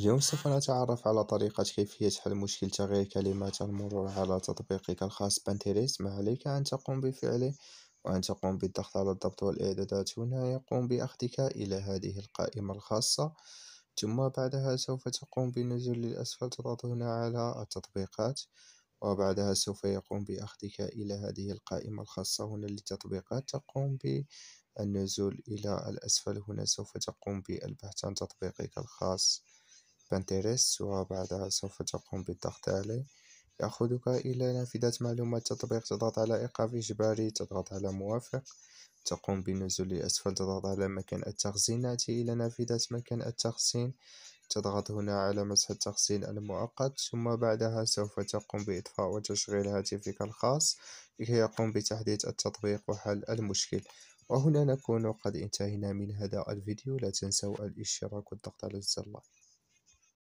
اليوم سوف نتعرف على طريقة كيفية حل مشكل تغيير كلمات المرور على تطبيقك الخاص بانتيريس ما عليك أن تقوم بفعله وأن تقوم بالضغط على الضبط والإعدادات هنا يقوم بأخذك إلى هذه القائمة الخاصة ثم بعدها سوف تقوم بالنزول للأسفل تضغط هنا على التطبيقات وبعدها سوف يقوم بأخذك إلى هذه القائمة الخاصة هنا للتطبيقات تقوم بالنزول إلى الأسفل هنا سوف تقوم بالبحث عن تطبيقك الخاص بانتيريس وبعدها سوف تقوم بالضغط عليه يأخذك إلى نافذة معلومات تطبيق تضغط على إيقاف إجباري تضغط على موافق تقوم بالنزول أسفل تضغط على مكان التخزين نأتي إلى نافذة مكان التخزين تضغط هنا على مسح التخزين المؤقت ثم بعدها سوف تقوم بإطفاء وتشغيل هاتفك الخاص لكي يقوم بتحديث التطبيق وحل المشكل وهنا نكون قد انتهينا من هذا الفيديو لا تنسوا الاشتراك والضغط على زر اللايك